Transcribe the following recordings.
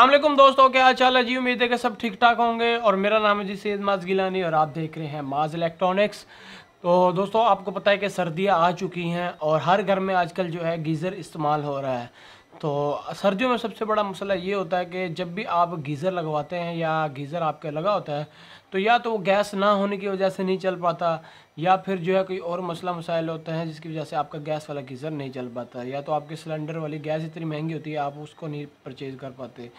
अल्लाम दोस्तों क्या हाल चाल है जी उम्मीद है कि सब ठीक ठाक होंगे और मेरा नाम है जी सैद माज गिलानी और आप देख रहे हैं माज इलेक्ट्रॉनिक्स तो दोस्तों आपको पता है कि सर्दियाँ आ चुकी हैं और हर घर में आजकल जो है गीज़र इस्तेमाल हो रहा है तो सर्दियों में सबसे बड़ा मसला ये होता है कि जब भी आप गीज़र लगवाते हैं या गीज़र आपके लगा होता है तो या तो वो गैस ना होने की वजह से नहीं चल पाता या फिर जो है कोई और मसला मसाइल होता है जिसकी वजह से आपका गैस वाला गीज़र नहीं चल पाता या तो आपके सिलेंडर वाली गैस इतनी महंगी होती है आप उसको नहीं परचेज़ कर पाते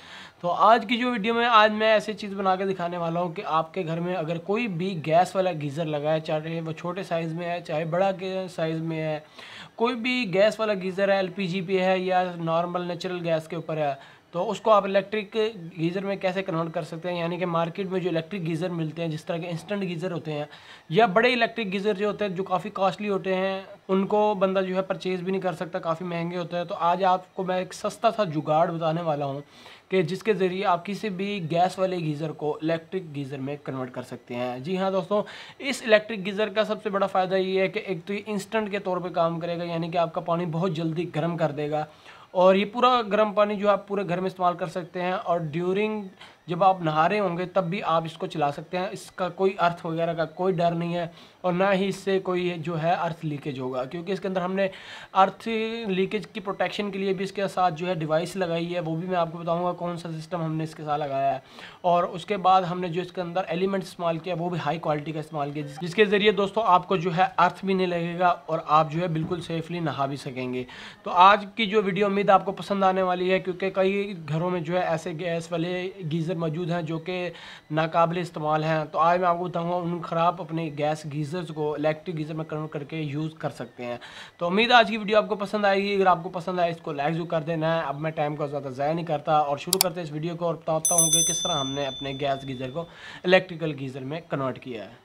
तो आज की जो वीडियो में आज मैं ऐसी चीज़ बना के दिखाने वाला हूँ कि आपके घर में अगर कोई भी गैस वाला गीज़र लगा है चाहे वो छोटे साइज़ में है चाहे बड़ा साइज़ में है कोई भी गैस वाला गीज़र है एल पे है या नॉर्मल नेचुरल गैस के ऊपर है तो उसको आप इलेक्ट्रिक गीज़र में कैसे कन्वर्ट कर सकते हैं यानी कि मार्केट में जो इलेक्ट्रिक गीज़र मिलते हैं जिस तरह के इंस्टेंट गीज़र होते हैं या बड़े इलेक्ट्रिक गीज़र जो होते हैं जो काफ़ी कॉस्टली होते हैं उनको बंदा जो है परचेज़ भी नहीं कर सकता काफ़ी महंगे होते हैं तो आज आपको मैं एक सस्ता सा जुगाड़ बताने वाला हूँ कि जिसके ज़रिए आप किसी भी गैस वाले गीज़र को इलेक्ट्रिक गीज़र में कन्वर्ट कर सकते हैं जी हाँ दोस्तों इस इलेक्ट्रिक गीज़र का सबसे बड़ा फ़ायदा ये है कि एक तो ये इंस्टेंट के तौर पर काम करेगा यानी कि आपका पानी बहुत जल्दी गर्म कर देगा और ये पूरा गर्म पानी जो आप पूरे घर में इस्तेमाल कर सकते हैं और ड्यूरिंग जब आप नहा रहे होंगे तब भी आप इसको चला सकते हैं इसका कोई अर्थ वगैरह का कोई डर नहीं है और ना ही इससे कोई जो है अर्थ लीकेज होगा क्योंकि इसके अंदर हमने अर्थ लीकेज की प्रोटेक्शन के लिए भी इसके साथ जो है डिवाइस लगाई है वो भी मैं आपको बताऊँगा कौन सा सिस्टम हमने इसके साथ लगाया है और उसके बाद हमने जो इसके अंदर एलिमेंट इस्तेमाल किया वो भी हाई क्वालिटी का इस्तेमाल किया जिसके ज़रिए दोस्तों आपको जो है अर्थ भी नहीं लगेगा और आप जो है बिल्कुल सेफली नहा भी सकेंगे तो आज की जो वीडियो उम्मीद आपको पसंद आने वाली है क्योंकि कई घरों में जो है ऐसे गैस वाले गीज़र गीज़र मौजूद हैं जो कि नाकबिल इस्तेमाल हैं तो आज मैं आपको बताऊँगा उन ख़राब अपने गैस गीज़र्स को इलेक्ट्रिक गीज़र में कन्वर्ट करके यूज़ कर सकते हैं तो उम्मीद आज की वीडियो आपको पसंद आएगी अगर आपको पसंद आए इसको लाइक जो कर देना है अब मैं टाइम का ज़्यादा ज़ाया नहीं करता और शुरू करते इस वीडियो को और बताता हूँ कि किस तरह हमने अपने गैस गीज़र को इलेक्ट्रिकल गीज़र में कन्वर्ट किया है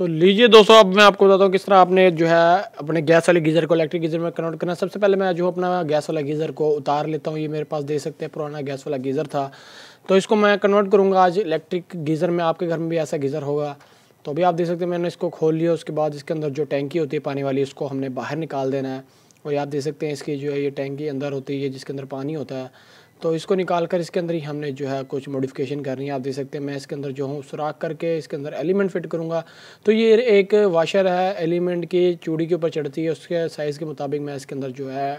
तो लीजिए दोस्तों अब मैं आपको बताता हूँ किस तरह आपने जो है अपने गैस वाले गीज़र को इलेक्ट्रिक गीज़र में कन्वर्ट करना सबसे पहले मैं जो अपना गैस वाला गीज़र को उतार लेता हूँ ये मेरे पास दे सकते हैं पुराना गैस वाला गीज़र था तो इसको मैं कन्वर्ट करूँगा आज इलेक्ट्रिक गीज़र में आपके घर में भी ऐसा गीज़र होगा तो अभी आप देख सकते हैं मैंने इसको खोल लिया उसके बाद इसके अंदर जो टैंकी होती है पानी वाली उसको हमने बाहर निकाल देना है और आप देख सकते हैं इसकी जो है ये टैंकी अंदर होती है जिसके अंदर पानी होता है तो इसको निकाल कर इसके अंदर ही हमने जो है कुछ मॉडिफिकेशन करनी है आप देख सकते हैं मैं इसके अंदर जो हूँ सुराख करके इसके अंदर एलिमेंट फिट करूँगा तो ये एक वाशर है एलिमेंट की चूड़ी के ऊपर चढ़ती है उसके साइज़ के मुताबिक मैं इसके अंदर जो है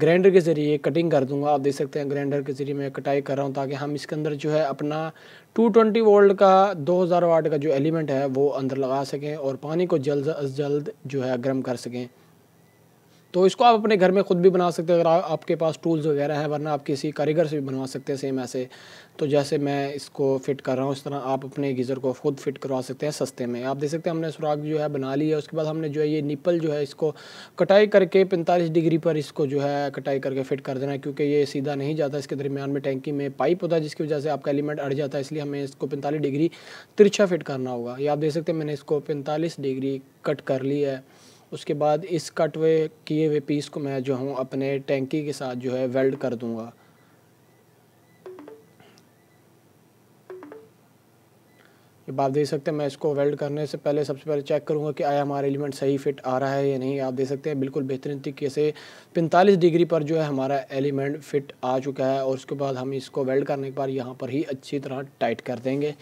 ग्राइंडर के ज़रिए कटिंग कर दूंगा आप देख सकते हैं ग्राइंडर के ज़रिए मैं कटाई कर रहा हूँ ताकि हम इसके अंदर जो है अपना 220 वोल्ट का 2000 वाट का जो एलिमेंट है वो अंदर लगा सकें और पानी को जल्द अज जल्द जो है गर्म कर सकें तो इसको आप अपने घर में ख़ुद भी बना सकते हैं अगर आ, आपके पास टूल्स वगैरह हैं वरना आप किसी कारीगर से भी बनवा सकते हैं सेम ऐसे तो जैसे मैं इसको फिट कर रहा हूँ इस तरह आप अपने गीज़र को ख़ुद फिट करवा सकते हैं सस्ते में आप देख सकते हैं हमने सुराख जो है बना ली है उसके बाद हमने जो है ये निपल जो है इसको कटाई करके पैंतालीस डिग्री पर इसको जो है कटाई करके फिट कर देना है क्योंकि ये सीधा नहीं जाता इसके दरमियान में टैंकी में पाइप होता है जिसकी वजह से आपका एलिमेंट अड़ जाता है इसलिए हमें इसको पैंतालीस डिग्री तिरछा फिट करना होगा ये आप देख सकते हैं मैंने इसको पैंतालीस डिग्री कट कर ली है उसके बाद इस कट हुए किए हुए पीस को मैं जो हूँ अपने टैंकी के साथ जो है वेल्ड कर दूंगा जब आप देख सकते हैं मैं इसको वेल्ड करने से पहले सबसे पहले चेक करूंगा कि आया हमारा एलिमेंट सही फिट आ रहा है या नहीं आप देख सकते हैं बिल्कुल बेहतरीन तरीके से 45 डिग्री पर जो है हमारा एलिमेंट फिट आ चुका है और उसके बाद हम इसको वेल्ड करने के बाद यहाँ पर ही अच्छी तरह टाइट कर देंगे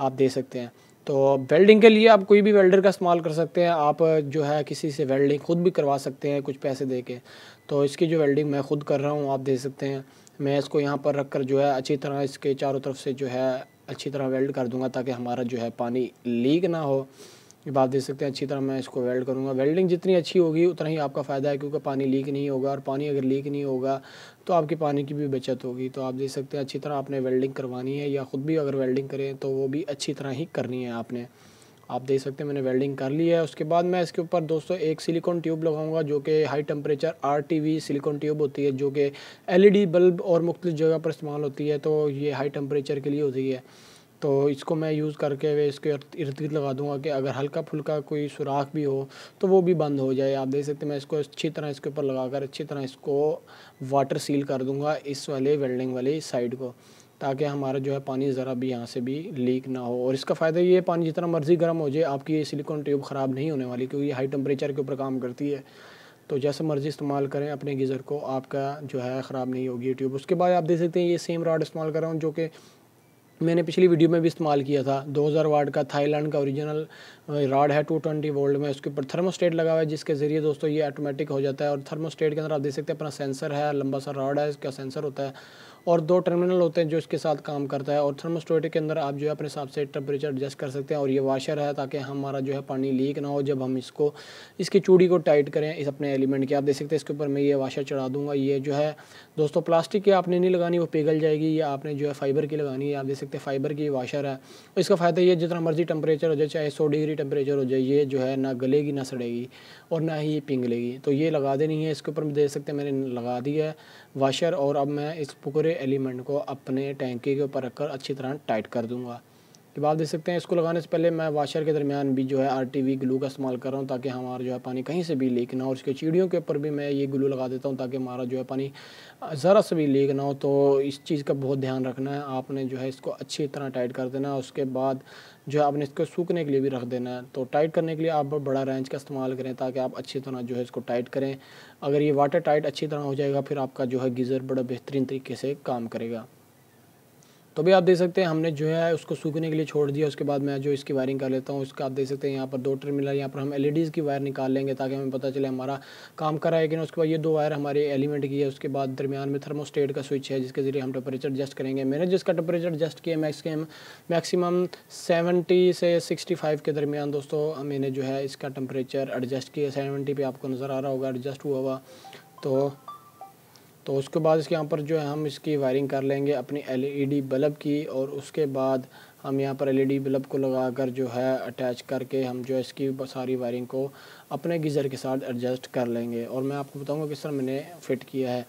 आप देख सकते हैं तो वेल्डिंग के लिए आप कोई भी वेल्डर का इस्तेमाल कर सकते हैं आप जो है किसी से वेल्डिंग ख़ुद भी करवा सकते हैं कुछ पैसे दे के तो इसकी जो वेल्डिंग मैं ख़ुद कर रहा हूँ आप दे सकते हैं मैं इसको यहाँ पर रख कर जो है अच्छी तरह इसके चारों तरफ से जो है अच्छी तरह वेल्ड कर दूँगा ताकि हमारा जो है पानी लीक ना हो ये आप देख सकते हैं अच्छी तरह मैं इसको वेल्ड करूँगा वेल्डिंग जितनी अच्छी होगी उतना ही आपका फ़ायदा है क्योंकि पानी लीक नहीं होगा और पानी अगर लीक नहीं होगा तो आपके पानी की भी बचत होगी तो आप देख सकते हैं अच्छी तरह आपने वेल्डिंग करवानी है या ख़ुद भी अगर वेल्डिंग करें तो वो भी अच्छी तरह ही करनी है आपने आप देख सकते हैं मैंने वेल्डिंग कर ली है उसके बाद मैं इसके ऊपर दोस्तों एक सिलिकॉन ट्यूब लगाऊंगा जो कि high temperature R T V silicon tube होती है जो कि एलईडी बल्ब e और मुख्तु जगह पर इस्तेमाल होती है तो ये हाई टेम्परेचर के लिए होती है तो इसको मैं यूज़ करके वे इसके इर्द गिर्द लगा दूंगा कि अगर हल्का फुल्का कोई सुराख भी हो तो वो भी बंद हो जाए आप देख सकते हैं मैं इसको अच्छी तरह इसके ऊपर लगाकर अच्छी तरह इसको वाटर सील कर दूंगा इस वाले वेल्डिंग वाली साइड को ताकि हमारा जो है पानी ज़रा भी यहाँ से भी लीक ना हो और इसका फ़ायदा ये पानी जितना मर्ज़ी गर्म हो जाए आपकी ये सिलिकॉन ट्यूब ख़राब नहीं होने वाली क्योंकि हाई टेम्परेचर के ऊपर काम करती है तो जैसे मर्ज़ी इस्तेमाल करें अपने गीज़र को आपका जो है ख़राब नहीं होगी ट्यूब उसके बाद आप देख सकते हैं ये सेम रॉड इस्तेमाल कर रहा हूँ जो कि मैंने पिछली वीडियो में भी इस्तेमाल किया था 2000 वाट का थाईलैंड का ओरिजिनल रॉड है 220 वोल्ट में उसके ऊपर थर्मोस्टेट लगा हुआ है जिसके ज़रिए दोस्तों ये ऑटोमेटिक हो जाता है और थर्मोस्टेट के अंदर आप देख सकते हैं अपना सेंसर है लंबा सा रॉड है इसका सेंसर होता है और दो टर्मिनल होते हैं जो इसके साथ काम करता है और थर्मोस्टोटिक के अंदर आप जो है अपने हिसाब से टेम्परेचर एडजस्ट कर सकते हैं और ये वाशर है ताकि हमारा जो है पानी लीक ना हो जब हम इसको इसकी चूड़ी को टाइट करें इस अपने एलिमेंट के आप देख सकते हैं इसके ऊपर मैं ये वाशर चढ़ा दूंगा ये जो है दोस्तों प्लास्टिक की आपने नहीं लगानी वो पिघल जाएगी या आपने जो है फाइबर की लगानी है आप देख सकते हैं फाइबर की वाशर है इसका फ़ायदा ये जितना मर्जी टेम्परेचर हो जाए चाहे सौ डिग्री टेम्परेचर हो जाए ये जो है ना गलेगी ना सड़ेगी और ना ही ये पिघलेगी तो ये लगा देनी है इसके ऊपर देख सकते हैं मैंने लगा दी है वाशर और अब मैं इस पुकरे एलिमेंट को अपने टैंकी के ऊपर रखकर अच्छी तरह टाइट कर दूंगा जब आप देख सकते हैं इसको लगाने से पहले मैं वाशर के दरमियान भी जो है आर टी वी ग्लू का इस्तेमाल कर रहा हूँ ताकि हमारा जो है पानी कहीं से भी लीक ना हो उसके चिड़ियों के ऊपर भी मैं ये ग्लू लगा देता हूँ ताकि हमारा जो है पानी ज़रा से भी लीक ना हो तो इस चीज़ का बहुत ध्यान रखना है आपने जो है इसको अच्छी तरह टाइट कर देना उसके बाद जो है आपने इसको सूखने के लिए भी रख देना है तो टाइट करने के लिए आप बड़ा रेंच का इस्तेमाल करें ताकि आप अच्छी तरह जो है इसको टाइट करें अगर ये वाटर टाइट अच्छी तरह हो जाएगा फिर आपका जो है गीज़र बड़ा बेहतरीन तरीके से काम करेगा तो भी आप देख सकते हैं हमने जो है उसको सूखने के लिए छोड़ दिया उसके बाद मैं जो इसकी वायरिंग कर लेता हूँ उसका आप देख सकते हैं यहाँ पर दो टर्मिनल यहाँ पर हम एलईडीज़ की वायर निकाल लेंगे ताकि हमें पता चले हमारा काम कर रहा है कि ना उसके बाद ये दो वायर हमारे एलिमेंट की है उसके बाद दरमियान में थर्मोस्टेट का स्विच है जिसके ज़रिए हम टेम्परेचर एडजस्ट करेंगे मैंने जिसका टेम्परेचर एडजस्ट किया मैक्स मैक्सिमम सेवेंटी से सिक्सटी फाइव के दरमियान दोस्तों मैंने जो है इसका टेम्परेचर एडजस्ट किया सेवेंटी पर आपको नज़र आ रहा होगा एडजस्ट हुआ हुआ तो तो उसके बाद इसके यहाँ पर जो है हम इसकी वायरिंग कर लेंगे अपनी एलईडी e बल्ब की और उसके बाद हम यहाँ पर एलईडी e बल्ब को लगाकर जो है अटैच करके हम जो है इसकी सारी वायरिंग को अपने गीज़र के साथ एडजस्ट कर लेंगे और मैं आपको बताऊँगा किस तरह मैंने फिट किया है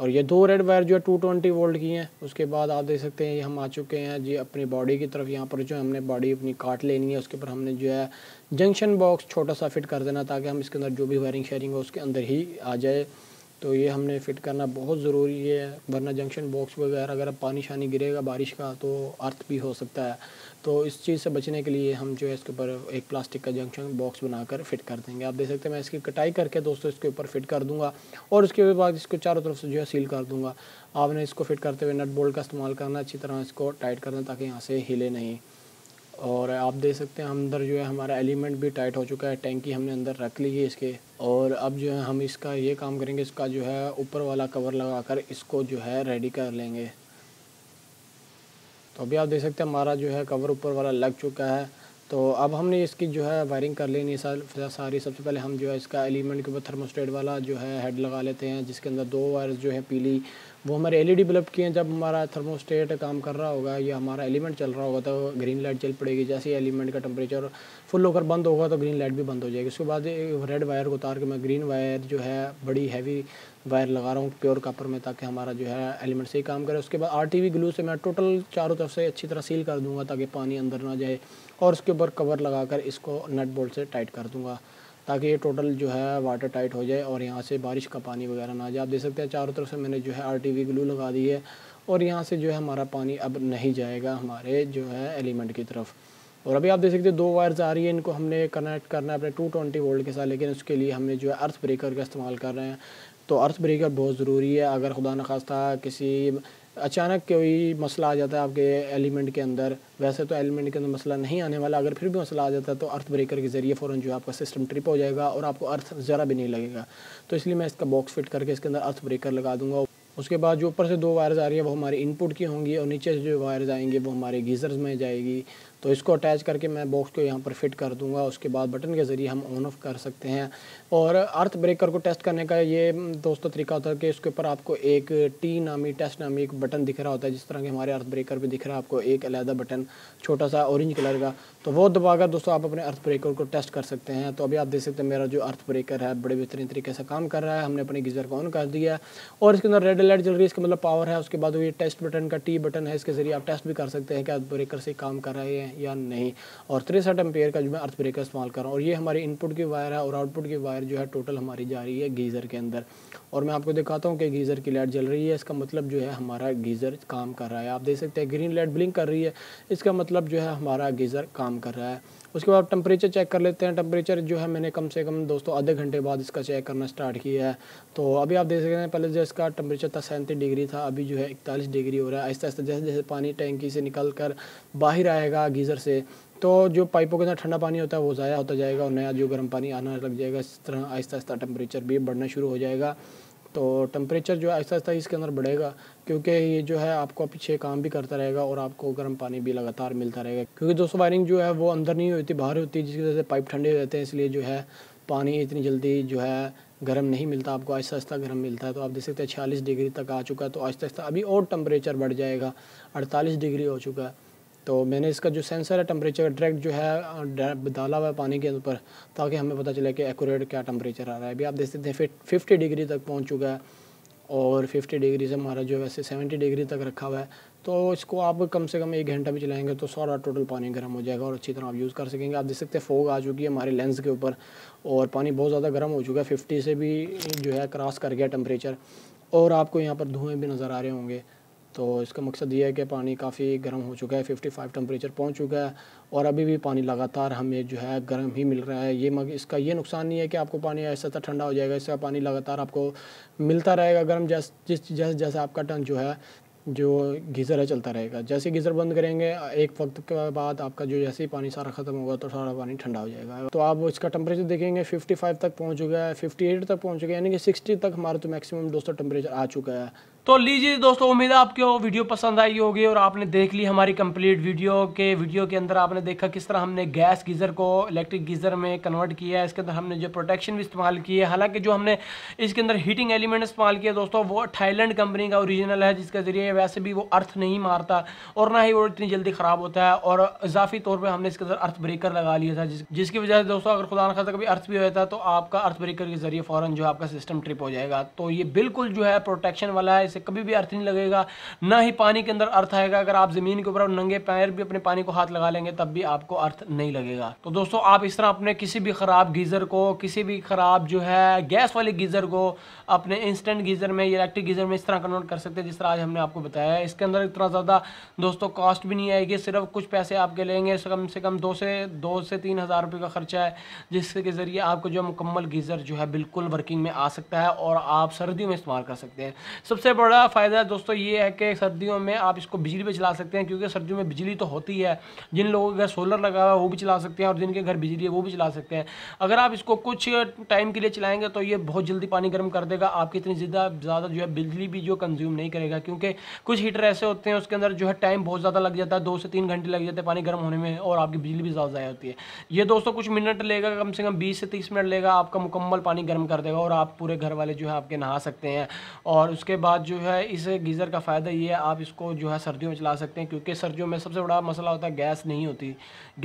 और ये दो रेड वायर जो है टू ट्वेंटी वोल्ट की हैं उसके बाद आप देख सकते हैं ये हम आ चुके हैं जी अपनी बॉडी की तरफ यहाँ पर जो हमने बॉडी अपनी काट लेनी है उसके ऊपर हमने जो है जंक्शन बॉक्स छोटा सा फिट कर देना ताकि हम इसके अंदर जो भी वायरिंग शेयरिंग हो उसके अंदर ही आ जाए तो ये हमने फिट करना बहुत ज़रूरी है वरना जंक्शन बॉक्स वगैरह अगर पानी शानी गिरेगा बारिश का तो अर्थ भी हो सकता है तो इस चीज़ से बचने के लिए हम जो है इसके ऊपर एक प्लास्टिक का जंक्शन बॉक्स बनाकर फिट कर देंगे आप देख सकते हैं मैं इसकी कटाई करके दोस्तों इसके ऊपर फिट कर दूंगा और उसके बाद इसको चारों तरफ से जो है सील कर दूंगा आपने इसको फिट करते हुए नट बोल्ट का इस्तेमाल करना अच्छी तरह इसको टाइट करना ताकि यहाँ से हिले नहीं और आप देख सकते हैं अंदर जो है हमारा एलिमेंट भी टाइट हो चुका है टैंकी हमने अंदर रख ली है इसके और अब जो है हम इसका ये काम करेंगे इसका जो है ऊपर वाला कवर लगाकर इसको जो है रेडी कर लेंगे तो अभी आप देख सकते हैं हमारा जो है कवर ऊपर वाला लग चुका है तो अब हमने इसकी जो है वायरिंग कर लेनी है सारी सबसे पहले हम जो है इसका एलिमेंट के ऊपर थर्मोस्टेट वाला जो है हेड लगा लेते हैं जिसके अंदर दो वायर जो है पीली वो हमारे एलईडी बल्ब की हैं जब हमारा थर्मोस्टेट काम कर रहा होगा या हमारा एलिमेंट चल रहा होगा तो ग्रीन लाइट चल पड़ेगी जैसे एलिमेंट का टेम्परेचर फुल होकर बंद होगा तो ग्रीन लाइट भी बंद हो जाएगी उसके बाद रेड वायर को उतार के मैं ग्रीन वायर जो है बड़ी हैवी वायर लगा रहा हूँ प्योर कापर में ताकि हमारा जो है एलिमेंट सही काम करे उसके बाद आर टी ग्लू से मैं टोटल चारों तरफ से अच्छी तरह सील कर दूँगा ताकि पानी अंदर ना जाए और उसके ऊपर कवर लगा कर इसको नट बोल्ट से टाइट कर दूँगा ताकि ये टोटल जो है वाटर टाइट हो जाए और यहाँ से बारिश का पानी वगैरह ना जाए आप देख सकते हैं चारों तरफ से मैंने जो है आर ग्लू लगा दी है और यहाँ से जो है हमारा पानी अब नहीं जाएगा हमारे जो है एलिमेंट की तरफ और अभी आप देख सकते हैं दो वायर्स आ रही है इनको हमने कनेक्ट करना है अपने टू ट्वेंटी वोल्ट के साथ लेकिन उसके लिए हमने जो है अर्थ ब्रेकर का इस्तेमाल कर रहे हैं तो अर्थ ब्रेकर बहुत ज़रूरी है अगर खुदा न खास्ता किसी अचानक कोई मसला आ जाता है आपके एलिमेंट के अंदर वैसे तो एलिमेंट के अंदर मसला नहीं आने वाला अगर फिर भी मसला आ जाता है तो अर्थ ब्रेकर के ज़रिए फ़ौरन जो है आपका सिस्टम ट्रिप हो जाएगा और आपको अर्थ ज़रा भी नहीं लगेगा तो इसलिए मैं इसका बॉक्स फिट करके इसके अंदर अर्थ ब्रेकर लगा दूंगा उसके बाद जो ऊपर से दो वायर्स आ रही है वो हमारे इनपुट की होंगी और नीचे से जो वायर्स आएंगे वो हमारे गीज़र्स में जाएगी तो इसको अटैच करके मैं बॉक्स को यहाँ पर फिट कर दूँगा उसके बाद बटन के ज़रिए हम ऑन ऑफ कर सकते हैं और अर्थ ब्रेकर को टेस्ट करने का ये हम्म, दोस्तों तरीका होता है कि इसके ऊपर आपको एक टी नामी टेस्ट नामी एक बटन दिख रहा होता है जिस तरह के हमारे अर्थ ब्रेकर पर दिख रहा है आपको एक अलहदा बटन छोटा सा ऑरेंज कलर का तो वो दबाकर दोस्तों आप अपने अर्थ ब्रेकर को टेस्ट कर सकते हैं तो अभी आप देख सकते हैं मेरा जो अर्थ ब्रेकर है बड़े बेहतरीन तरीके से काम कर रहा है हमने अपने गीज़र को ऑन कर दिया है और इसके अंदर रेड लाइट जल रही है इसका मतलब पावर है उसके बाद वो ये टेस्ट बटन का टी बटन है इसके ज़रिए आप टेस्ट भी कर सकते हैं कि अर्थ ब्रेकर से काम कर रहे हैं या नहीं और तिरसठ एम्पेयर का जो मैं अर्थ ब्रेक का इस्तेमाल कर रहा हूँ और ये हमारी इनपुट की वायर है और आउटपुट की वायर जो है टोटल हमारी जा रही है गीज़र के अंदर और मैं आपको दिखाता हूँ कि गीज़र की लाइट जल रही है इसका मतलब जो है हमारा गीज़र काम कर रहा है आप देख सकते हैं ग्रीन लाइट ब्लिंक कर रही है इसका मतलब जो है हमारा गीज़र काम कर रहा है उसके बाद टेम्परेचर चेक कर लेते हैं टेम्परेचर जो है मैंने कम से कम दोस्तों आधे घंटे बाद इसका चेक करना स्टार्ट किया है तो अभी आप देख सकते हैं पहले जो इसका टेम्परेचर था सैंतीस डिग्री था अभी जो है इकतालीस डिग्री हो रहा है आहिस्ता आहिस्ता जैसे जैसे पानी टैंकी से निकल कर बाहर आएगा गीज़र से तो जो पाइपों के अंदर ठंडा पानी होता है वो ज़ाया होता जाएगा और नया जो गर्म पानी आना लग जाएगा इस तरह आहिस्ता आहिस्ता टेम्परेचर भी बढ़ना शुरू हो जाएगा तो टेम्परेचर जो आहिस्ता आहिस्ता इसके अंदर बढ़ेगा क्योंकि ये जो है आपको पीछे काम भी करता रहेगा और आपको गर्म पानी भी लगातार मिलता रहेगा क्योंकि दोस्तों वायरिंग जो है वो अंदर नहीं होती बाहर होती है जिसकी वजह से पाइप ठंडे हो जाते हैं इसलिए जो है पानी इतनी जल्दी जो है गर्म नहीं मिलता आपको आहिस्ता आहिस्ता गर्म मिलता है तो आप देख सकते हैं छियालीस डिग्री तक आ चुका है तो आहिस्ता आहिस्ता अभी और टम्परेचर बढ़ जाएगा अड़तालीस डिग्री हो चुका है तो मैंने इसका जो सेंसर है टम्परेचर डायरेक्ट जो है डाला हुआ है पानी के ऊपर ताकि हमें पता चले कि एक्यूरेट क्या टम्परेचर आ रहा है अभी आप देख सकते हैं फिफ्टी डिग्री तक पहुँच चुका है और 50 डिग्री से हमारा जो वैसे 70 डिग्री तक रखा हुआ है तो इसको आप कम से कम एक घंटा भी चलाएंगे तो सारा टोटल पानी गर्म हो जाएगा और अच्छी तरह आप यूज़ कर सकेंगे आप देख सकते हैं फोग आ चुकी है हमारे लेंस के ऊपर और पानी बहुत ज़्यादा गर्म हो चुका है फिफ्टी से भी जो है क्रॉस कर गया टेम्परेचर और आपको यहाँ पर धुएँ भी नज़र आ रहे होंगे तो इसका मकसद ये है कि पानी काफ़ी गर्म हो चुका है 55 टेम्परेचर पहुँच चुका है और अभी भी पानी लगातार हमें जो है गर्म ही मिल रहा है ये मग इसका ये नुकसान नहीं है कि आपको पानी ऐसा तरह ठंडा हो जाएगा इसका पानी लगातार आपको मिलता रहेगा गर्म जैस जिस जैसे जैसे आपका टन जो है जो गीज़र है चलता रहेगा जैसे गीज़र बंद करेंगे एक वक्त के बाद आपका जो जैसे ही पानी सारा ख़त्म होगा तो सारा पानी ठंडा हो जाएगा तो आप इसका टेम्परेचर देखेंगे 55 तक पहुंच चुका है 58 तक पहुंच चुका है यानी कि 60 तक हमारा तो मैक्सिमम दोस्तों टेम्परेचर आ चुका है तो लीजिए दोस्तों उम्मीद है आपको वीडियो पसंद आई होगी और आपने देख ली हमारी कंप्लीट वीडियो के वीडियो के अंदर आपने देखा किस तरह हमने गैस गीज़र को इलेक्ट्रिक गीज़र में कन्वर्ट किया है इसके अंदर हमने जो प्रोटेक्शन भी इस्तेमाल की है हालांकि जो हमने इसके अंदर हीटिंग एलिमेंट इस्तेमाल किया दोस्तों वो थाईलैंड कंपनी का ओरिजिनल है जिसके ज़रिए वैसे भी वो अर्थ नहीं मारता और ना ही वो इतनी जल्दी ख़राब होता है और इजाफी तौर पर हमने इसके अंदर अर्थ ब्रेकर लगा लिया था जिस, जिसकी वजह से दोस्तों अगर खुदा खासा कभी अर्थ भी होता है तो आपका अर्थ ब्रेकर के ज़रिए फ़ौरन जो आपका सिस्टम ट्रिप हो जाएगा तो ये बिल्कुल जो है प्रोटेक्शन वाला है से कभी भी अर्थ नहीं लगेगा ना ही पानी के अंदर अर्थ आएगा अगर आप ज़मीन के ऊपर नंगे पैर भी अपने पानी को हाथ लगा लेंगे तब भी आपको अर्थ नहीं लगेगा तो दोस्तों आप इस तरह अपने किसी भी ख़राब गीज़र को किसी भी ख़राब जो है गैस वाले गीज़र को अपने इंस्टेंट गीज़र में इलेक्ट्रिक गीज़र में इस तरह कन्वर्ट कर सकते हैं जिस तरह आज हमने आपको बताया है इसके अंदर इतना ज़्यादा दोस्तों कॉस्ट भी नहीं आएगी सिर्फ कुछ पैसे आपके लेंगे कम से कम दो से दो से तीन हज़ार रुपये का खर्चा है जिसके ज़रिए आपको जो मुकम्मल गीज़र जो है बिल्कुल वर्किंग में आ सकता है और आप सर्दियों में इस्तेमाल कर सकते हैं सबसे बड़ा बड़ा फ़ायदा दोस्तों ये है कि सर्दियों में आप इसको बिजली पे चला सकते हैं क्योंकि सर्दियों में बिजली तो होती है जिन लोगों के घर सोलर लगा हुआ है वो भी चला सकते हैं और जिनके घर बिजली है वो भी चला सकते हैं अगर आप इसको कुछ टाइम के लिए चलाएँगे तो ये बहुत जल्दी पानी गर्म कर देगा आपकी इतनी ज़्यादा ज़्यादा जो है बिजली भी जो कंज्यूम नहीं करेगा क्योंकि कुछ हीटर ऐसे होते हैं उसके अंदर जो है टाइम बहुत ज़्यादा लग जाता है दो से तीन घंटे लग जाते हैं पानी गर्म होने में और आपकी बिजली भी ज़्यादा ज्यादा होती है ये दोस्तों कुछ मिनट लेगा कम से कम बीस से तीस मिनट लेगा आपका मुकम्मल पानी गर्म कर देगा और आप पूरे घर वाले जो है आपके नहा सकते हैं और उसके बाद जो जो है इस गीज़र का फ़ायदा ये है आप इसको जो है सर्दियों में चला सकते हैं क्योंकि सर्दियों में सबसे बड़ा मसला होता है गैस नहीं होती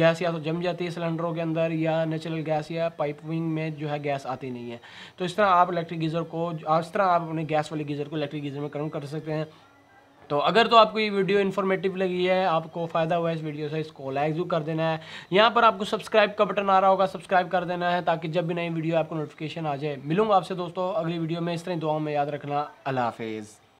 गैस या तो जम जाती है सिलेंडरों के अंदर या नेचुरल गैस या पाइपिंग में जो है गैस आती नहीं है तो इस तरह आप इलेक्ट्रिक गीज़र को इस तरह आप अपने गैस वाले गीज़र को इलेक्ट्रिक गीज़र में कन्वर्ट कर सकते हैं तो अगर तो आपको ये वीडियो इन्फॉर्मेटिव लगी है आपको फ़ायदा हुआ इस वीडियो से इसको लाइक जरूर कर देना है यहाँ पर आपको सब्सक्राइब का बटन आ रहा होगा सब्सक्राइब कर देना है ताकि जब भी नई वीडियो आपको नोटिफिकेशन आ जाए मिलूंगा आपसे दोस्तों अगली वीडियो में इस तरह दुआओं में याद रखना अल्लाह हाफिज़